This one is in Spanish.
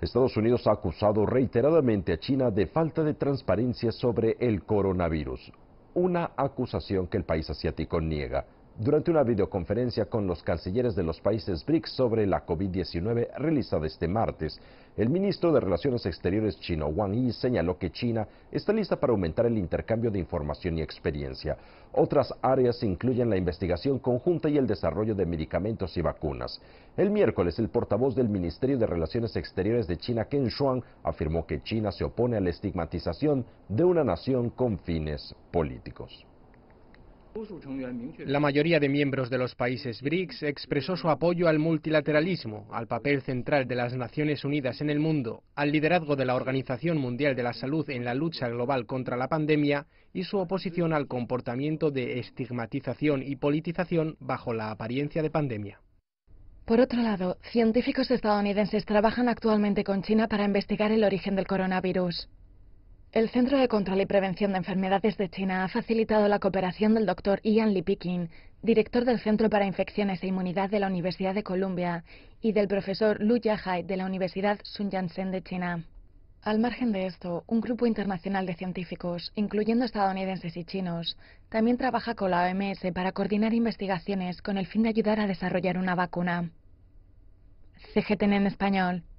Estados Unidos ha acusado reiteradamente a China de falta de transparencia sobre el coronavirus, una acusación que el país asiático niega durante una videoconferencia con los cancilleres de los países BRICS sobre la COVID-19 realizada este martes. El ministro de Relaciones Exteriores chino Wang Yi señaló que China está lista para aumentar el intercambio de información y experiencia. Otras áreas incluyen la investigación conjunta y el desarrollo de medicamentos y vacunas. El miércoles, el portavoz del Ministerio de Relaciones Exteriores de China, Ken Shuang, afirmó que China se opone a la estigmatización de una nación con fines políticos. La mayoría de miembros de los países BRICS expresó su apoyo al multilateralismo, al papel central de las Naciones Unidas en el mundo, al liderazgo de la Organización Mundial de la Salud en la lucha global contra la pandemia y su oposición al comportamiento de estigmatización y politización bajo la apariencia de pandemia. Por otro lado, científicos estadounidenses trabajan actualmente con China para investigar el origen del coronavirus. El Centro de Control y Prevención de Enfermedades de China ha facilitado la cooperación del doctor Ian Li Peking, director del Centro para Infecciones e Inmunidad de la Universidad de Columbia, y del profesor Lu Yahai de la Universidad Sun yat de China. Al margen de esto, un grupo internacional de científicos, incluyendo estadounidenses y chinos, también trabaja con la OMS para coordinar investigaciones con el fin de ayudar a desarrollar una vacuna. CGTN en español.